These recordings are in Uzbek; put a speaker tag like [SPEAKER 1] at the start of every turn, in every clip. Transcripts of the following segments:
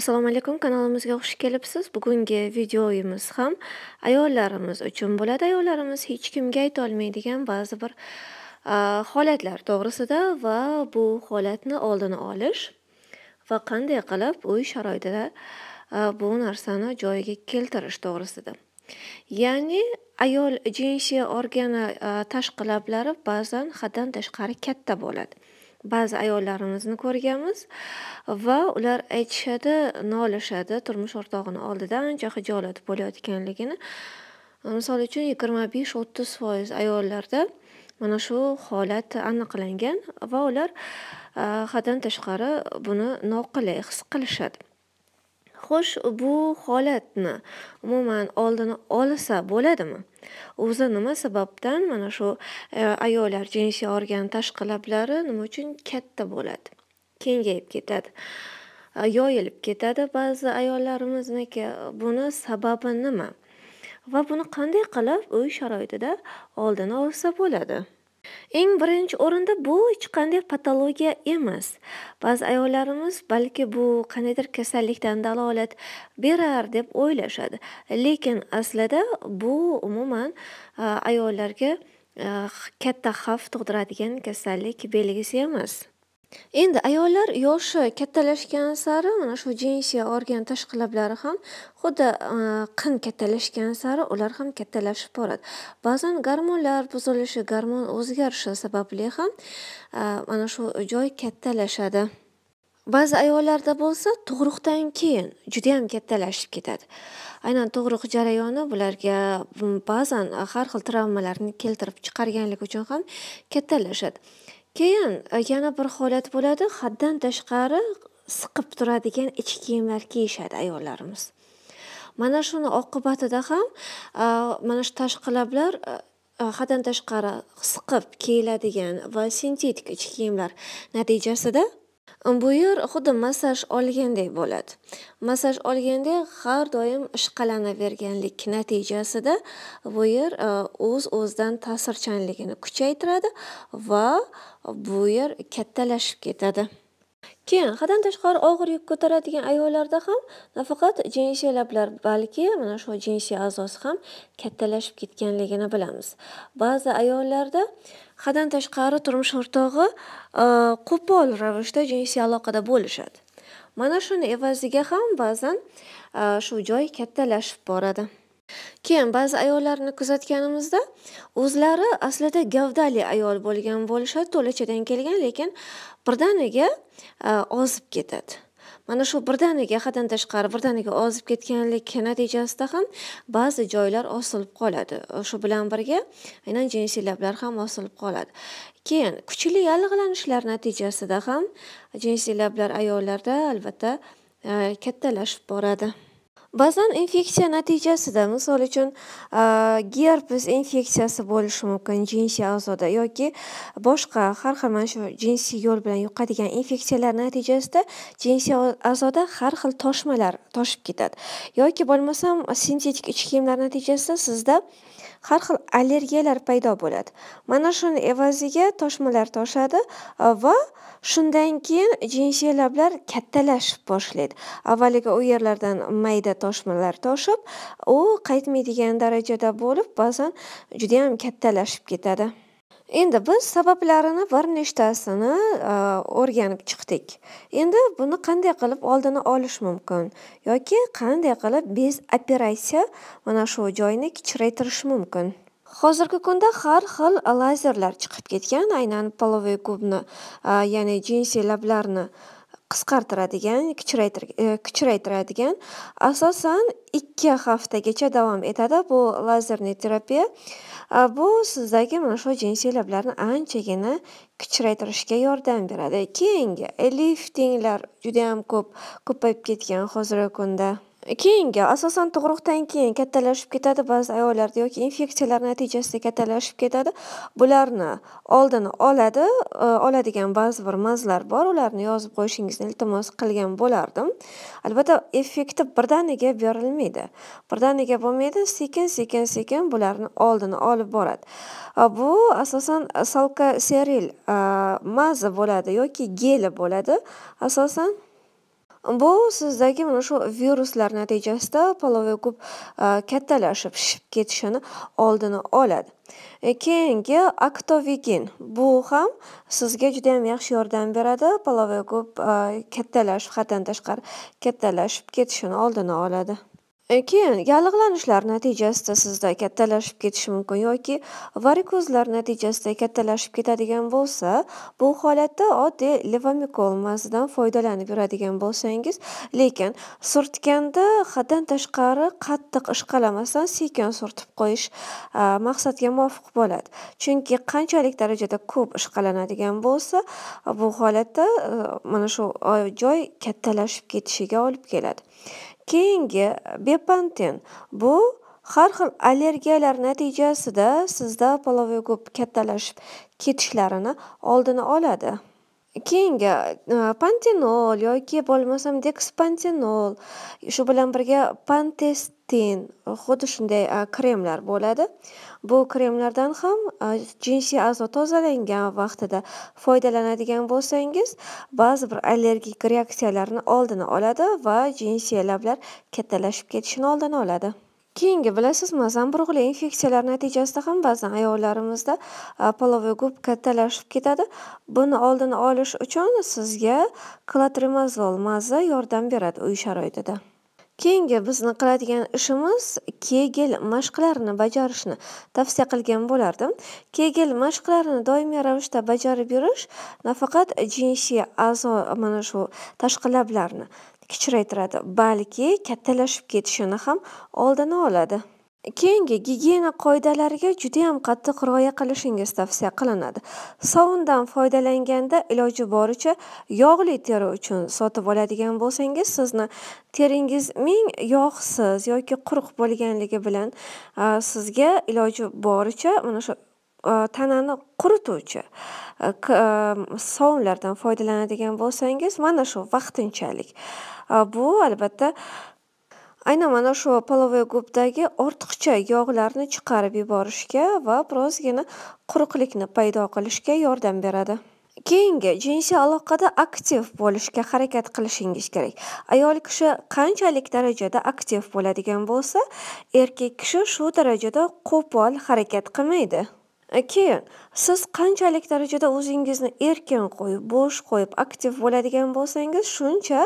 [SPEAKER 1] assalomu alaykum kanalimizga xush kelibsiz bugungi videoyimiz ham ayollarimiz uchun bo'ladi ayollarimiz hech kimga aytolmaydigan ba'zi bir holatlar to'g'risida va bu holatni oldini olish va qanday qilib uy sharoitida bu narsani joyiga keltirish to'g'risida ya'ni ayol jinsiy organi tashqi lablari ba'zan haddan tashqari katta bo'ladi ba'zi ayollarimizni ko'rganmiz va ular aytishadi nolishadi turmush o'rtog'ini oldida ancha hijolat bo'layotganligini misol uchun yigirma besh o'ttiz foiz ayollarda mana shu holat aniqlangan va ular eh, haddan tashqari buni noqulay his qilishadi Xo'sh, bu holatni umuman oldini olsa bo'ladimi? O'zi nima sababdan mana shu e, ayollar jinsiy organ tashqi lablari nima uchun katta bo'ladi? Kengayib ketadi. E, yoyilib ketadi. Ba'zi ayollarimizniki buni sababi nima? Va buni qanday qilib uy sharoitida oldini olsa bo'ladi? eng birinchi o'rinda bu hech qanday patologiya emas ba'zi ayollarimiz balki bu qandaydir kasallikdan dalolat berar deb o'ylashadi lekin aslida bu umuman ayollarga katta xavf tug'diradigan kasallik belgisi emas Endi ayollar yoshi kattalashgani sari mana shu jinsiy organ tashqi lablari ham xuddi e, qin kattalashgani sari ular ham kattalashib boradi. Ba'zan gormonlar buzilishi, gormon o'zgarishi sababli ham e, mana shu joy kattalashadi. Ba'zi ayollarda bo'lsa tug'ruqdan keyin juda ham kattalashib ketadi. Aynan tug'ruq jarayoni bularga ba'zan e, har xil travmalarni keltirib chiqarganligi uchun ham kattalashadi. keyin e, yana bir holat bo'ladi haddan tashqari siqib turadigan ichki kiyimlar kiyishadi ayollarimiz mana shuni oqibatida ham e, mana shu tashqi lablar e, haddan tashqari siqib kiyiladigan va sintetik ichki kiyimlar natijasida bu yer xuddi massaj olgandek bo'ladi massaj olganda har doim ishqalanaverganlik natijasida bu yer e, o'z o'zidan ta'sirchanligini kuchaytiradi va bu yer kattalashib ketadi keyin haddan tashqari og'ir yuk ko'taradigan ayollarda ham nafaqat jinsiy lablar balki mana shu jinsiy a'zosi ham kattalashib ketganligini bilamiz ba'zi ayollarda haddan tashqari turmush o'rtog'i e, qo'pol ravishda jinsiy aloqada bo'lishadi mana shuni evaziga ham ba'zan e, shu joy kattalashib boradi keyin ba'zi ayollarni kuzatganimizda o'zlari aslida gavdali ayol bo'lgan bo'lishadi to'lachadan kelgan lekin birdaniga e, ozib ketadi mana shu birdaniga haddan tashqari birdaniga ozib ketganlik natijasida ham ba'zi joylar osilib qoladi shu bilan birga aynan jinsiy lablar ham osilib qoladi keyin kuchli yallig'lanishlar natijasida ham jinsiy lablar ayollarda albatta e, kattalashib boradi Ba'zan infeksiya natijasida, misol uchun, gerpes infeksiyasi bo'lishi mumkin jinsiy a'zoda yoki boshqa har xil mana shu jinsiy yo'l bilan yuqadigan infeksiyalar natijasida jinsiy a'zoda har xil toshmalar toshib ketadi yoki bo'lmasam sintetik ichki kiyimlar natijasida sizda har xil allergiyalar paydo bo'ladi. Mana shuni evaziga toshmalar toshadi va shundan keyin jinsiy lablar kattalashib boshlaydi avvaliga u yerlardan mayda toshmalar toshib u qaytmaydigan darajada bo'lib ba'zan judayam kattalashib ketadi endi biz sabablarini bir nechtasini e, o'rganib chiqdik endi buni qanday qilib oldini olish mumkin yoki qanday qilib bez operatsiya mana shu joyni kichraytirish mumkin hozirgi kunda har xil lazerlar chiqib ketgan aynan polovoy kubni, ya'ni jinsiy lablarni qisqartiradigan kichraytiradigan e, asosan ikki haftagacha davom etadi bu lazerniy terapiya bu sizdagi mana shu jinsiy lablarni anchagina kichraytirishga yordam beradi keyingi liftinglar judayam ko'p ko'payib ketgan hozirgi kunda keyingi asosan tug'ruqdan keyin kattalashib ketadi ba'zi ayollarda yoki infeksiyalar natijasida kattalashib ketadi bularni oldini oladi e, oladigan ba'zi bir mazlar bor ularni yozib qo'yishingizni iltimos qilgan bo'lardim albatta effekti birdaniga berilmaydi birdaniga bo'lmaydi sekin sekin sekin bularni oldini olib boradi e, bu asosan salka seril e, mazi bo'ladi yoki geli bo'ladi asosan Bu sizdagi mana shu viruslar natijasida palovi ko'p e, kattalashib shishib ketishini oldini oladi. E, keyingi aktovigin. Bu ham sizga juda ham yaxshi yordam beradi. palovi ko'p e, kattalashib, haddan tashqari kattalashib ketishini oldini oladi. E, keyin yallig'lanishlar natijasida sizda kattalashib ketishi mumkin yoki varikozlar natijasida kattalashib ketadigan bo'lsa, bu holatda oddiy levomikol mazidan foydalanib yuradigan bo'lsangiz, lekin surtganda haddan tashqari qattiq ishqalamasdan sekin surtib qo'yish maqsadga muvofiq bo'ladi. Chunki qanchalik darajada ko'p ishqalanadigan bo'lsa, bu holatda e, mana shu joy kattalashib ketishiga olib keladi. Keyingi e, bepantin bu har xil allergiyalar natijasida sizda poliomiyelit kattalashib ketishlarini oldini oladi. keyingi e, pantenol yoki bo'lmasam dekspantenol shu bilan birga pantestin xuddi shunday e, kremlar bo'ladi bu kremlardan ham e, jinsiy a'zo tozalangan vaqtida foydalanadigan bo'lsangiz ba'zi bir allergik reaksiyalarni oldini oladi va jinsiy lablar kattalashib ketishini oldini oladi keyingi bilasizmi zamburug'li infeksiyalar natijasida ham ba'zan ayollarimizda palov gub kattalashib ketadi buni oldini olish uchun sizga klatrimazol mazi yordam beradi uy sharoitida keyingi bizni qiladigan ishimiz kegel mashqlarini bajarishni tavsiya qilgan bo'lardim kegel mashqlarini doimiy ravishda bajarib yurish nafaqat jinsiy a'zo mana shu tashqi lablarni kichraytiradi balki kattalashib ketishini ham oldini oladi keyingi gigiyena qoidalariga judayam qattiq rioya qilishingiz tavsiya qilinadi sovundan foydalanganda iloji boricha yog'li teri uchun sotib oladigan bo'lsangiz sizni teringiz ming yog'siz yoki quruq bo'lganligi bilan sizga iloji boricha mana shu Э, tanani qurituvchi э, э, sovunlardan foydalanadigan bo'lsangiz mana shu vaqtinchalik bu albatta aynan mana shu polovой gubdagi ortiqcha yog'larni chiqarib yuborishga va birozgina quruqlikni paydo qilishga yordam beradi keyingi jinsiy aloqada aktiv bo'lishga harakat qilishingiz kerak ayol kishi qanchalik darajada aktiv bo'ladigan bo'lsa erkak kishi shu darajada qo'pol harakat qilmaydi keyin siz qanchalik darajada o'zingizni erkin qo'yib bo'sh qo'yib aktiv bo'ladigan bo'lsangiz shuncha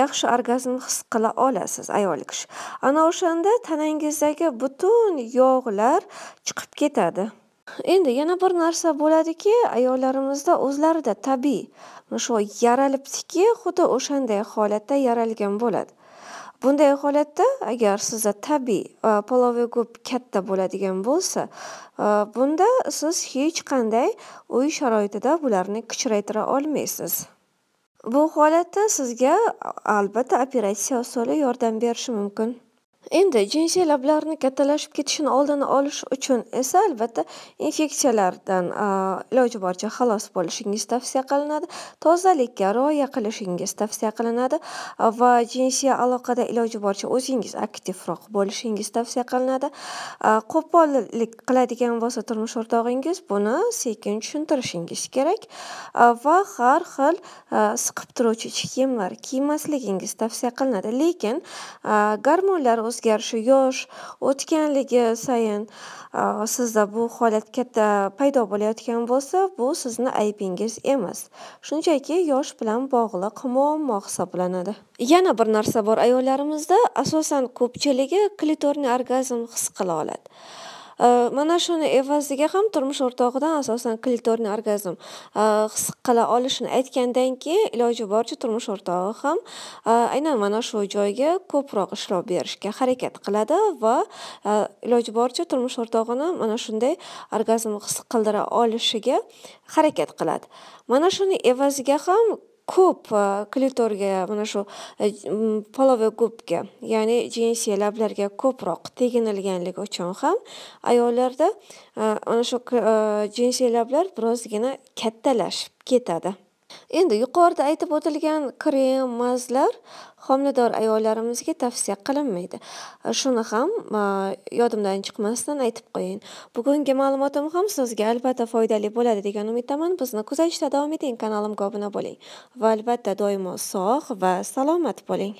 [SPEAKER 1] yaxshi orgazm his qila olasiz ayol kishi ana o'shanda tanangizdagi butun yog'lar chiqib ketadi endi yana bir narsa bo'ladiki ayollarimizda o'zlarida tabiiy shu yaralib tiki xuddi o'shanday holatda yaralgan bo'ladi bunday holatda agar sizda tabiiy poloviy go'b katta bo'ladigan bo'lsa e, bunda siz hech qanday uy sharoitida bularni kichraytira olmaysiz bu holatda sizga albatta operatsiya usuli yordam berishi mumkin Endi jinsiy lablarni kattalashib ketishini oldini olish uchun esa albatta infeksiyalardan iloji boricha xalos bo'lishingiz tavsiya qilinadi. Tozalikka rioya qilishingiz tavsiya qilinadi va jinsiy aloqada iloji boricha o'zingiz aktivroq bo'lishingiz tavsiya qilinadi. Qo'pollik qiladigan bo'lsa turmush o'rtog'ingiz buni sekin tushuntirishingiz kerak va har xil siqib turuvchi kiyimlar kiymasligingiz tavsiya qilinadi. Lekin gormonlar o'zgarishi yosh o'tganligi sayin sizda bu holat katta paydo bo'layotgan bo'lsa bu sizni aybingiz emas shunchaki yosh bilan bog'liq muammo hisoblanadi yana bir narsa bor ayollarimizda asosan ko'pchiligi klitorniy orgazm his qila oladi Э, mana shuni evaziga ham turmush o'rtog'idan asosan klitorniy orgazm э, his qila olishini aytgandan keyin iloji boricha turmush o'rtog'i ham э, aynan mana shu joyga ko'proq ishlov berishga harakat qiladi va iloji boricha turmush o'rtog'ini mana shunday orgazm his qildira olishiga harakat qiladi mana shuni evaziga ham ko'p e, klitorga mana shu e, palov va ya'ni jinsiy lablarga ko'proq teginilganligi uchun ham ayollarda e, ana shu jinsiy lablar birozgina kattalashib ketadi Endi yuqorida aytib o'tilgan krem, mazlar homilador ayollarimizga tavsiya qilinmaydi. Shuni ham e, yodimdan chiqmasdan aytib qo'ying Bugungi ma'lumotim ham sizga albatta foydali bo'ladi degan umiddaman. Bizni kuzatishda davom eting, kanalimga obuna bo'ling va albatta doimo sog' va salomat bo'ling.